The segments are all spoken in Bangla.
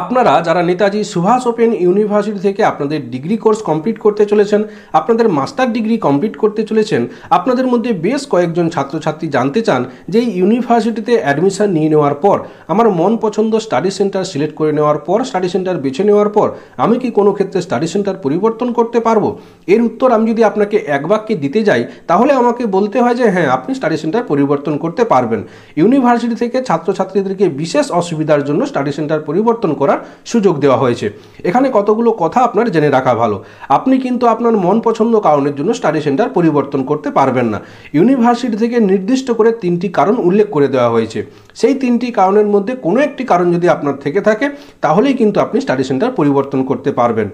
আপনারা যারা নেতাজি সুভাষ ওপেন ইউনিভার্সিটি থেকে আপনাদের ডিগ্রি কোর্স কমপ্লিট করতে চলেছেন আপনাদের মাস্টার ডিগ্রি কমপ্লিট করতে চলেছেন আপনাদের মধ্যে বেশ কয়েকজন ছাত্রছাত্রী জানতে চান যে ইউনিভার্সিটিতে অ্যাডমিশন নিয়ে নেওয়ার পর আমার মন পছন্দ স্টাডি সেন্টার সিলেক্ট করে নেওয়ার পর স্টাডি সেন্টার বেছে নেওয়ার পর আমি কি কোনো ক্ষেত্রে স্টাডি সেন্টার পরিবর্তন করতে পারবো এর উত্তর আমি যদি আপনাকে এক বাক্যে দিতে যাই তাহলে আমাকে বলতে হয় যে হ্যাঁ আপনি স্টাডি সেন্টার পরিবর্তন করতে পারবেন ইউনিভার্সিটি থেকে ছাত্রছাত্রীদেরকে বিশেষ অসুবিধার জন্য স্টাডি সেন্টার পরিবর্তন পরিবর্তন করার সুযোগ দেওয়া হয়েছে এখানে কতগুলো কথা আপনার জেনে রাখা ভালো আপনি কিন্তু আপনার মন পছন্দ কারণের জন্য স্টাডি সেন্টার পরিবর্তন করতে পারবেন না ইউনিভার্সিটি থেকে নির্দিষ্ট করে তিনটি কারণ উল্লেখ করে দেওয়া হয়েছে সেই তিনটি কারণের মধ্যে কোনো একটি কারণ যদি আপনার থেকে থাকে তাহলেই কিন্তু আপনি স্টাডি সেন্টার পরিবর্তন করতে পারবেন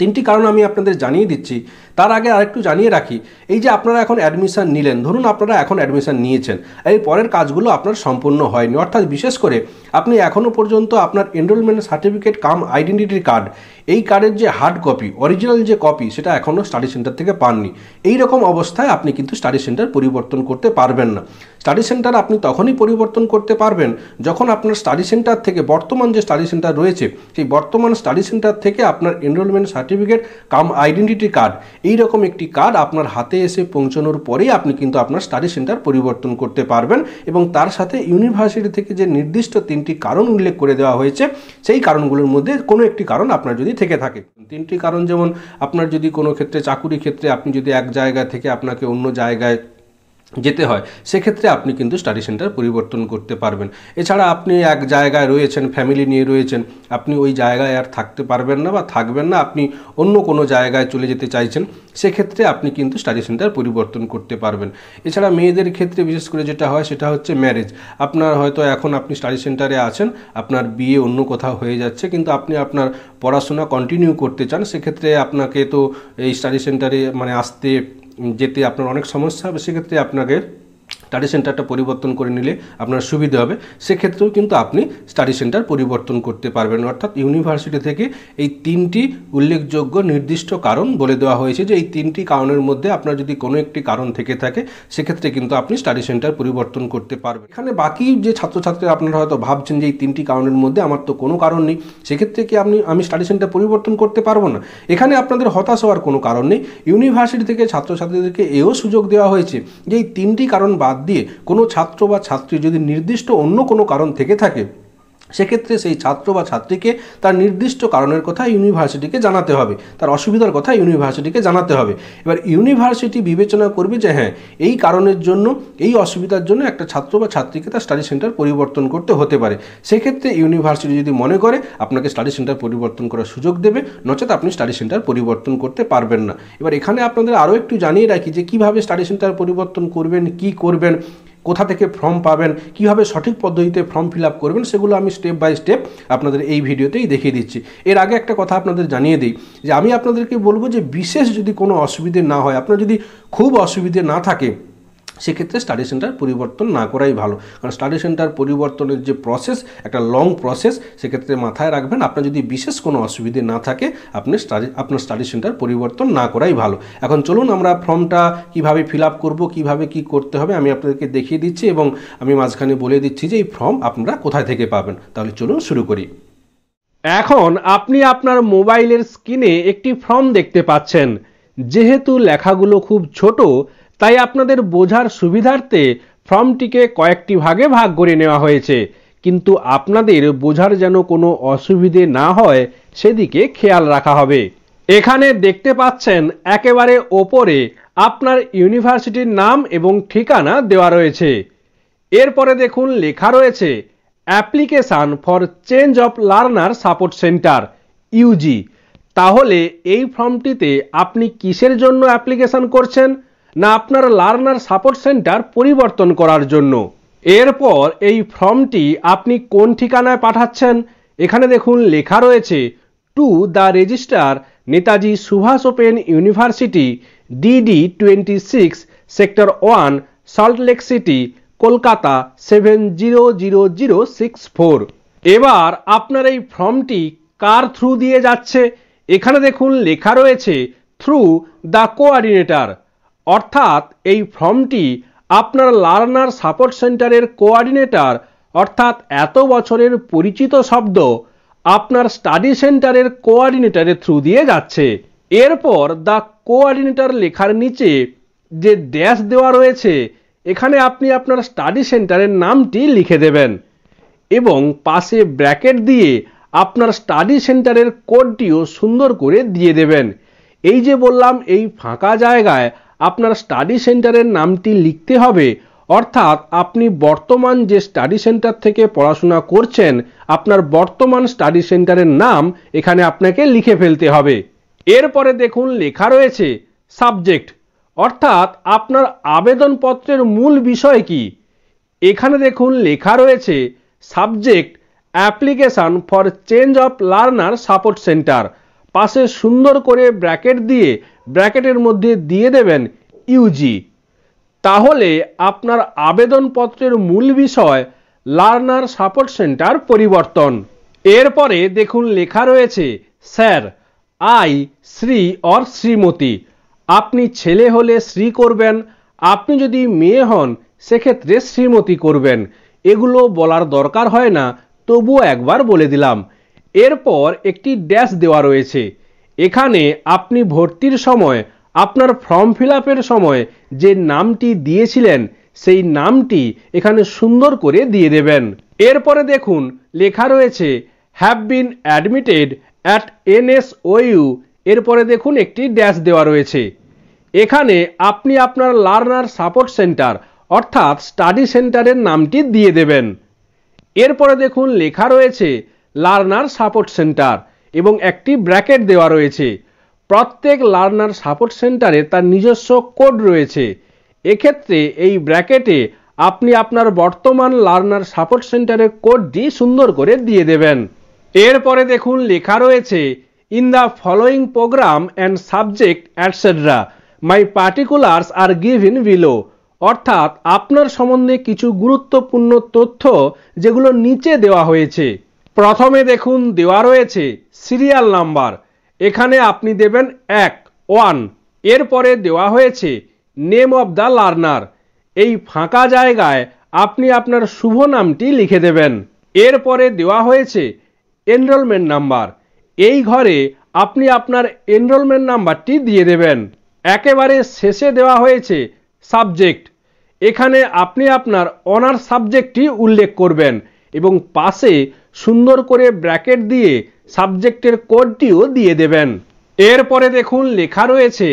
তিনটি কারণ আমি আপনাদের জানিয়ে দিচ্ছি তার আগে আরেকটু জানিয়ে রাখি এই যে আপনারা এখন অ্যাডমিশান নিলেন ধরুন আপনারা এখন অ্যাডমিশান নিয়েছেন এই পরের কাজগুলো আপনার সম্পূর্ণ হয়নি অর্থাৎ বিশেষ করে আপনি এখনও পর্যন্ত আপনার enrolment certificate cum identity card এই কার্ডের যে হার্ড কপি অরিজিনাল যে কপি সেটা এখনও স্টাডি সেন্টার থেকে পাননি এই রকম অবস্থায় আপনি কিন্তু স্টাডি সেন্টার পরিবর্তন করতে পারবেন না স্টাডি সেন্টার আপনি তখনই পরিবর্তন করতে পারবেন যখন আপনার স্টাডি সেন্টার থেকে বর্তমান যে স্টাডি সেন্টার রয়েছে সেই বর্তমান স্টাডি সেন্টার থেকে আপনার enrolment certificate cum identity card এই রকম একটি কার্ড আপনার হাতে এসে পৌঁছানোর পরেই আপনি কিন্তু আপনার স্টাডি সেন্টার পরিবর্তন করতে পারবেন এবং তার সাথে ইউনিভার্সিটি থেকে যে নির্দিষ্ট তিনটি কারণ উল্লেখ করে দেওয়া হয়েছে সেই কারণগুলোর মধ্যে কোনো একটি কারণ আপনার যদি থেকে থাকে তিনটি কারণ যেমন আপনার যদি কোনো ক্ষেত্রে চাকুরি ক্ষেত্রে আপনি যদি এক জায়গা থেকে আপনাকে অন্য জায়গায় যেতে হয় সেক্ষেত্রে আপনি কিন্তু স্টাডি সেন্টার পরিবর্তন করতে পারবেন এছাড়া আপনি এক জায়গায় রয়েছেন ফ্যামিলি নিয়ে রয়েছেন আপনি ওই জায়গায় আর থাকতে পারবেন না বা থাকবেন না আপনি অন্য কোনো জায়গায় চলে যেতে চাইছেন সেক্ষেত্রে আপনি কিন্তু স্টাডি সেন্টার পরিবর্তন করতে পারবেন এছাড়া মেয়েদের ক্ষেত্রে বিশেষ করে যেটা হয় সেটা হচ্ছে ম্যারেজ আপনার হয়তো এখন আপনি স্টাডি সেন্টারে আছেন আপনার বিয়ে অন্য কোথাও হয়ে যাচ্ছে কিন্তু আপনি আপনার পড়াশোনা কন্টিনিউ করতে চান সেক্ষেত্রে আপনাকে তো এই স্টাডি সেন্টারে মানে আসতে যেতে আপনার অনেক সমস্যা হবে সেক্ষেত্রে আপনাকে স্টাডি সেন্টারটা পরিবর্তন করে নিলে আপনার সুবিধা হবে সেক্ষেত্রেও কিন্তু আপনি স্টাডি সেন্টার পরিবর্তন করতে পারবেন অর্থাৎ ইউনিভার্সিটি থেকে এই তিনটি উল্লেখযোগ্য নির্দিষ্ট কারণ বলে দেওয়া হয়েছে যে এই তিনটি কারণের মধ্যে আপনার যদি কোনো একটি কারণ থেকে থাকে সেক্ষেত্রে কিন্তু আপনি স্টাডি সেন্টার পরিবর্তন করতে পারবেন এখানে বাকি যে ছাত্রছাত্রীরা আপনারা হয়তো ভাবছেন যে এই তিনটি কারণের মধ্যে আমার তো কোনো কারণ নেই সেক্ষেত্রে কি আপনি আমি স্টাডি সেন্টার পরিবর্তন করতে পারবো না এখানে আপনাদের হতাশ হওয়ার কোনো কারণ নেই ইউনিভার্সিটি থেকে ছাত্রছাত্রীদেরকে এও সুযোগ দেওয়া হয়েছে যে এই তিনটি কারণ বাদ বাদ দিয়ে কোনো ছাত্র বা ছাত্রী যদি নির্দিষ্ট অন্য কোনো কারণ থেকে থাকে সেক্ষেত্রে সেই ছাত্র বা ছাত্রীকে তার নির্দিষ্ট কারণের কথা ইউনিভার্সিটিকে জানাতে হবে তার অসুবিধার কথা ইউনিভার্সিটিকে জানাতে হবে এবার ইউনিভার্সিটি বিবেচনা করবে যে হ্যাঁ এই কারণের জন্য এই অসুবিধার জন্য একটা ছাত্র বা ছাত্রীকে তার স্টাডি সেন্টার পরিবর্তন করতে হতে পারে সেক্ষেত্রে ইউনিভার্সিটি যদি মনে করে আপনাকে স্টাডি সেন্টার পরিবর্তন করার সুযোগ দেবে নচেত আপনি স্টাডি সেন্টার পরিবর্তন করতে পারবেন না এবার এখানে আপনাদের আরও একটু জানিয়ে রাখি যে কিভাবে স্টাডি সেন্টার পরিবর্তন করবেন কি করবেন কোথা থেকে ফর্ম পাবেন কিভাবে সঠিক পদ্ধতিতে ফর্ম ফিল আপ করবেন সেগুলো আমি স্টেপ বাই স্টেপ আপনাদের এই ভিডিওতেই দেখিয়ে দিচ্ছি এর আগে একটা কথা আপনাদের জানিয়ে দিই যে আমি আপনাদেরকে বলবো যে বিশেষ যদি কোনো অসুবিধে না হয় আপনার যদি খুব অসুবিধে না থাকে সেক্ষেত্রে স্টাডি সেন্টার পরিবর্তন না করাই ভালো কারণ স্টাডি সেন্টার পরিবর্তনের যে প্রসেস একটা লং প্রসেস সেক্ষেত্রে মাথায় রাখবেন আপনার যদি বিশেষ কোনো অসুবিধে না থাকে আপনি স্টাডি আপনার স্টাডি সেন্টার পরিবর্তন না করাই ভালো এখন চলুন আমরা ফর্মটা কিভাবে ফিল আপ করবো কীভাবে কী করতে হবে আমি আপনাদেরকে দেখিয়ে দিচ্ছি এবং আমি মাঝখানে বলে দিচ্ছি যে এই ফর্ম আপনারা কোথায় থেকে পাবেন তাহলে চলুন শুরু করি এখন আপনি আপনার মোবাইলের স্ক্রিনে একটি ফর্ম দেখতে পাচ্ছেন যেহেতু লেখাগুলো খুব ছোট তাই আপনাদের বোঝার সুবিধার্থে ফর্মটিকে কয়েকটি ভাগে ভাগ করে নেওয়া হয়েছে কিন্তু আপনাদের বোঝার যেন কোনো অসুবিধে না হয় সেদিকে খেয়াল রাখা হবে এখানে দেখতে পাচ্ছেন একেবারে ওপরে আপনার ইউনিভার্সিটির নাম এবং ঠিকানা দেওয়া রয়েছে এরপরে দেখুন লেখা রয়েছে application for change of learner support centre UG তাহলে এই ফর্মটিতে আপনি কিসের জন্য অ্যাপ্লিকেশান করছেন না আপনার লার্নার সাপোর্ট সেন্টার পরিবর্তন করার জন্য এরপর এই ফর্মটি আপনি কোন ঠিকানায় পাঠাচ্ছেন এখানে দেখুন লেখা রয়েছে to the registrar Netaji Subhas Open University DD twenty six sector one Salt Lake city Kolkata seven zero zero zero six four এবার আপনার এই ফর্মটি কার থ্রু দিয়ে যাচ্ছে এখানে দেখুন লেখা রয়েছে থ্রু দ্য কোঅর্ডিনেটর অর্থাৎ এই ফর্মটি আপনার লার্নার সাপোর্ট সেন্টারের কোঅর্ডিনেটর অর্থাৎ এত বছরের পরিচিত শব্দ আপনার স্টাডি সেন্টারের কোয়ার্ডিনেটরের থ্রু দিয়ে যাচ্ছে এরপর দ্য কোঅর্ডিনেটর লেখার নিচে যে ড্যাশ দেওয়া রয়েছে এখানে আপনি আপনার স্টাডি সেন্টারের নামটি লিখে দেবেন এবং পাশে ব্র্যাকেট দিয়ে আপনার স্টাডি সেন্টারের কোডটিও সুন্দর করে দিয়ে দেবেন এই যে বললাম এই ফাঁকা জায়গায় আপনার স্টাডি সেন্টারের নামটি লিখতে হবে অর্থাৎ আপনি বর্তমান যে স্টাডি সেন্টার থেকে পড়াশোনা করছেন আপনার বর্তমান স্টাডি সেন্টারের নাম এখানে আপনাকে লিখে ফেলতে হবে এরপরে দেখুন লেখা রয়েছে সাবজেক্ট অর্থাৎ আপনার আবেদনপত্রের মূল বিষয় কি এখানে দেখুন লেখা রয়েছে subject application for change of learner support centre পাশে সুন্দর করে ব্র্যাকেট দিয়ে ব্র্যাকেটের মধ্যে দিয়ে দেবেন ইউজি তাহলে আপনার আবেদনপত্রের মূল বিষয় লার্নার সাপোর্ট সেন্টার পরিবর্তন এরপরে দেখুন লেখা রয়েছে sir I Shri or Shrimati আপনি ছেলে হলে শ্রী করবেন আপনি যদি মেয়ে হন সেক্ষেত্রে শ্রীমতী করবেন এগুলো বলার দরকার হয় না তবুও একবার বলে দিলাম এরপর একটি ড্যাশ দেওয়া রয়েছে এখানে আপনি ভর্তির সময় আপনার ফর্ম ফিল সময় যে নামটি দিয়েছিলেন সেই নামটি এখানে সুন্দর করে দিয়ে দেবেন এরপরে দেখুন লেখা রয়েছে have been admitted at NSOU এরপরে দেখুন একটি ড্যাশ দেওয়া রয়েছে এখানে আপনি আপনার লার্নার সাপোর্ট সেন্টার অর্থাৎ স্টাডি সেন্টারের নামটি দিয়ে দেবেন এরপরে দেখুন লেখা রয়েছে লার্নার সাপোর্ট সেন্টার এবং একটি ব্র্যাকেট দেওয়া রয়েছে প্রত্যেক লার্নার সাপোর্ট সেন্টারে তার নিজস্ব কোড রয়েছে এক্ষেত্রে এই ব্র্যাকেটে আপনি আপনার বর্তমান লার্নার সাপোর্ট সেন্টারের কোডটি সুন্দর করে দিয়ে দেবেন এরপরে দেখুন লেখা রয়েছে in the following programme and subject etcetera my particulars are given below অর্থাৎ আপনার সম্বন্ধে কিছু গুরুত্বপূর্ণ তথ্য যেগুলো নিচে দেওয়া হয়েছে প্রথমে দেখুন দেওয়া রয়েছে সিরিয়াল নাম্বার এখানে আপনি দেবেন এক ওয়ান এরপরে দেওয়া হয়েছে নেম অব দ্য লার্নার এই ফাঁকা জায়গায় আপনি আপনার শুভ নামটি লিখে দেবেন এরপরে দেওয়া হয়েছে এনরোলমেন্ট নাম্বার এই ঘরে আপনি আপনার এনরোলমেন্ট নাম্বারটি দিয়ে দেবেন একেবারে শেষে দেওয়া হয়েছে সাবজেক্ট এখানে আপনি আপনার অনার সাবজেক্টটি উল্লেখ করবেন এবং পাশে সুন্দর করে ব্র্যাকেট দিয়ে সাবজেক্টের কোডটিও দিয়ে দেবেন এরপরে দেখুন লেখা রয়েছে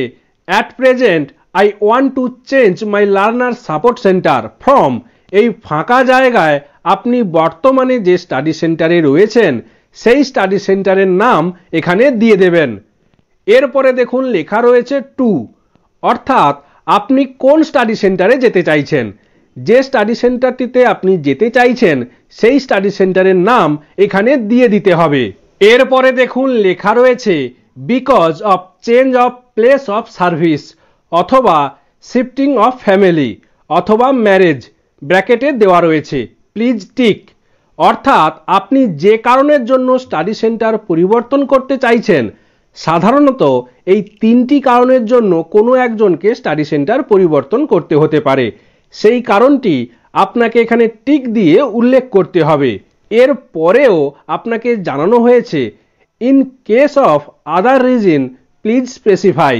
at present I want to change my learner support centre from এই ফাঁকা জায়গায় আপনি বর্তমানে যে স্টাডি সেন্টারে রয়েছেন সেই স্টাডি সেন্টারের নাম এখানে দিয়ে দেবেন এরপরে দেখুন লেখা রয়েছে টু অর্থাৎ আপনি কোন স্টাডি সেন্টারে যেতে চাইছেন যে স্টাডি সেন্টারটিতে আপনি যেতে চাইছেন সেই স্টাডি সেন্টারের নাম এখানে দিয়ে দিতে হবে এরপরে দেখুন লেখা রয়েছে because of change of place of service অথবা শিফটিং অফ ফ্যামিলি অথবা ম্যারেজ ব্র্যাকেটে দেওয়া রয়েছে প্লিজ টিক অর্থাৎ আপনি যে কারণের জন্য স্টাডি সেন্টার পরিবর্তন করতে চাইছেন সাধারণত এই তিনটি কারণের জন্য কোনো একজনকে স্টাডি সেন্টার পরিবর্তন করতে হতে পারে সেই কারণটি আপনাকে এখানে টিক দিয়ে উল্লেখ করতে হবে এর পরেও আপনাকে জানানো হয়েছে in case of other reason please specify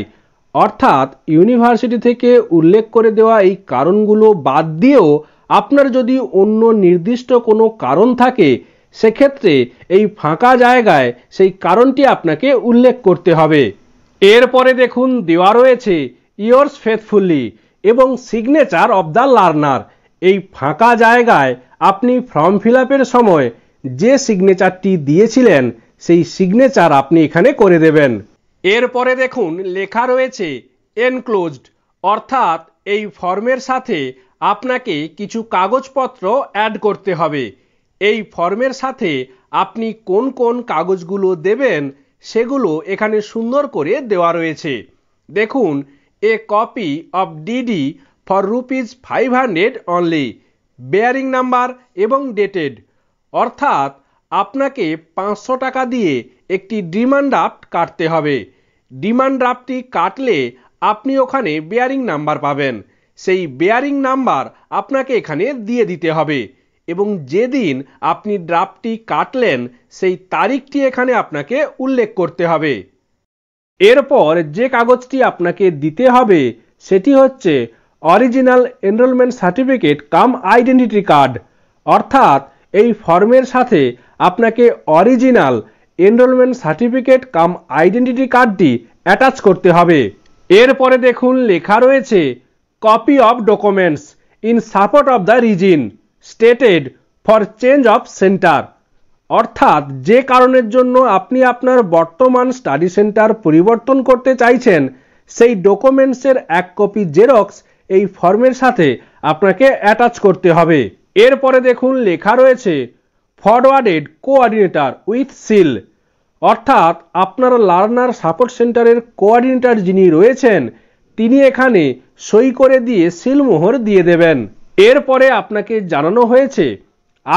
অর্থাৎ ইউনিভার্সিটি থেকে উল্লেখ করে দেওয়া এই কারণগুলো বাদ দিয়েও আপনার যদি অন্য নির্দিষ্ট কোনো কারণ থাকে সেক্ষেত্রে এই ফাঁকা জায়গায় সেই কারণটি আপনাকে উল্লেখ করতে হবে এরপরে দেখুন দেওয়া রয়েছে ইয়র্স ফেথফুল্লি এবং সিগনেচার অব দ্য লার্নার এই ফাঁকা জায়গায় আপনি ফর্ম ফিল সময় যে সিগনেচারটি দিয়েছিলেন সেই সিগনেচার আপনি এখানে করে দেবেন এরপরে দেখুন লেখা রয়েছে এনক্লোজড অর্থাৎ এই ফর্মের সাথে আপনাকে কিছু কাগজপত্র অ্যাড করতে হবে এই ফর্মের সাথে আপনি কোন কোন কাগজগুলো দেবেন সেগুলো এখানে সুন্দর করে দেওয়া রয়েছে দেখুন a copy of DD for rupees five hundred only bearing number এবং ডেটেড অর্থাৎ আপনাকে পাঁচশো টাকা দিয়ে একটি ডিমান্ড ড্রাফট কাটতে হবে ডিমান্ড ড্রাফটটি কাটলে আপনি ওখানে বেয়ারিং নাম্বার পাবেন সেই বেয়ারিং নাম্বার আপনাকে এখানে দিয়ে দিতে হবে এবং যেদিন আপনি ড্রাফটটি কাটলেন সেই তারিখটি এখানে আপনাকে উল্লেখ করতে হবে এরপর যে কাগজটি আপনাকে দিতে হবে সেটি হচ্ছে original enrolment certificate cum identity card অর্থাৎ এই ফর্মের সাথে আপনাকে original enrolment certificate cum identity কার্ডটি অ্যাটাচ করতে হবে এরপরে দেখুন লেখা রয়েছে copy of documents in support of the reason stated for change of centre অর্থাৎ যে কারণের জন্য আপনি আপনার বর্তমান স্টাডি সেন্টার পরিবর্তন করতে চাইছেন সেই ডকুমেন্টসের এক কপি জেরক্স এই ফর্মের সাথে আপনাকে অ্যাটাচ করতে হবে এরপরে দেখুন লেখা রয়েছে ফরওয়ার্ডেড কোঅর্ডিনেটর উইথ সিল অর্থাৎ আপনার লার্নার সাপোর্ট সেন্টারের কোঅর্ডিনেটর যিনি রয়েছেন তিনি এখানে সই করে দিয়ে সিলমোহর দিয়ে দেবেন এরপরে আপনাকে জানানো হয়েছে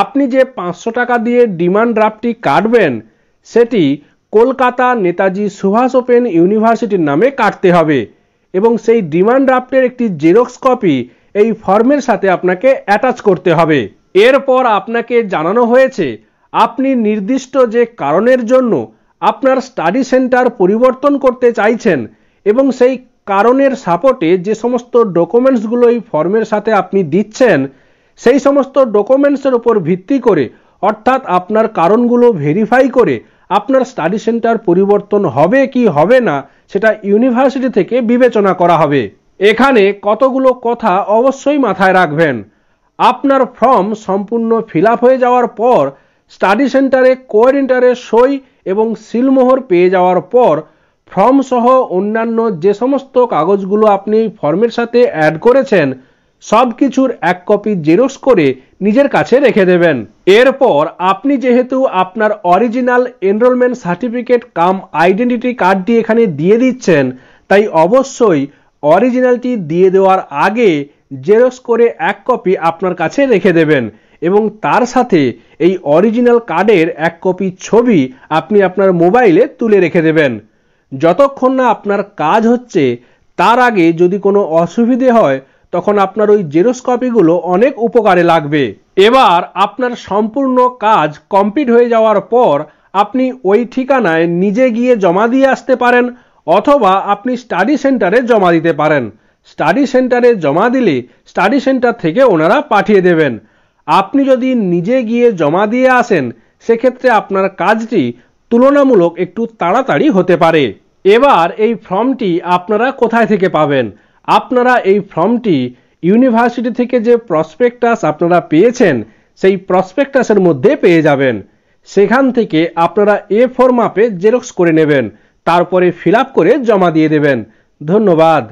আপনি যে পাঁচশো টাকা দিয়ে ডিমান্ড ড্রাফটটি কাটবেন সেটি কলকাতা নেতাজি সুভাষ ওপেন ইউনিভার্সিটির নামে কাটতে হবে এবং সেই ডিমান্ড ড্রাফটের একটি জেরক্স কপি এই ফর্মের সাথে আপনাকে অ্যাটাচ করতে হবে এরপর আপনাকে জানানো হয়েছে আপনি নির্দিষ্ট যে কারণের জন্য আপনার স্টাডি সেন্টার পরিবর্তন করতে চাইছেন এবং সেই কারণের সাপোর্টে যে সমস্ত ডকুমেন্টসগুলো এই ফর্মের সাথে আপনি দিচ্ছেন সেই সমস্ত ডকুমেন্টসের ওপর ভিত্তি করে অর্থাৎ আপনার কারণগুলো ভেরিফাই করে আপনার স্টাডি সেন্টার পরিবর্তন হবে কি হবে না সেটা ইউনিভার্সিটি থেকে বিবেচনা করা হবে এখানে কতগুলো কথা অবশ্যই মাথায় রাখবেন আপনার ফর্ম সম্পূর্ণ ফিল হয়ে যাওয়ার পর স্টাডি সেন্টারে কোয়ারেন্টারে সই এবং সিলমোহর পেয়ে যাওয়ার পর ফর্ম সহ অন্যান্য যে সমস্ত কাগজগুলো আপনি ফর্মের সাথে অ্যাড করেছেন সব কিছুর এক কপি জেরক্স করে নিজের কাছে রেখে দেবেন এরপর আপনি যেহেতু আপনার original enrolment certificate cum identity কার্ডটি এখানে দিয়ে দিচ্ছেন তাই অবশ্যই অরিজিনালটি দিয়ে দেওয়ার আগে জেরক্স করে এক কপি আপনার কাছে রেখে দেবেন এবং তার সাথে এই অরিজিনাল কার্ডের এক কপি ছবি আপনি আপনার মোবাইলে তুলে রেখে দেবেন যতক্ষণ না আপনার কাজ হচ্ছে তার আগে যদি কোনো অসুবিধে হয় তখন আপনার ওই জেরোস্কপিগুলো অনেক উপকারে লাগবে এবার আপনার সম্পূর্ণ কাজ কমপ্লিট হয়ে যাওয়ার পর আপনি ওই ঠিকানায় নিজে গিয়ে জমা দিয়ে আসতে পারেন অথবা আপনি স্টাডি সেন্টারে জমা দিতে পারেন স্টাডি সেন্টারে জমা দিলে স্টাডি সেন্টার থেকে ওনারা পাঠিয়ে দেবেন আপনি যদি নিজে গিয়ে জমা দিয়ে আসেন সেক্ষেত্রে আপনার কাজটি তুলনামূলক একটু তাড়াতাড়ি হতে পারে এবার এই ফর্মটি আপনারা কোথায় থেকে পাবেন আপনারা এই ফর্মটি ইউনিভার্সিটি থেকে যে প্রসপেক্টাস আপনারা পেয়েছেন সেই প্রসপেক্টাসের মধ্যে পেয়ে যাবেন সেখান থেকে আপনারা এ ফর্ম আপে জেরক্স করে নেবেন তারপরে ফিল করে জমা দিয়ে দেবেন ধন্যবাদ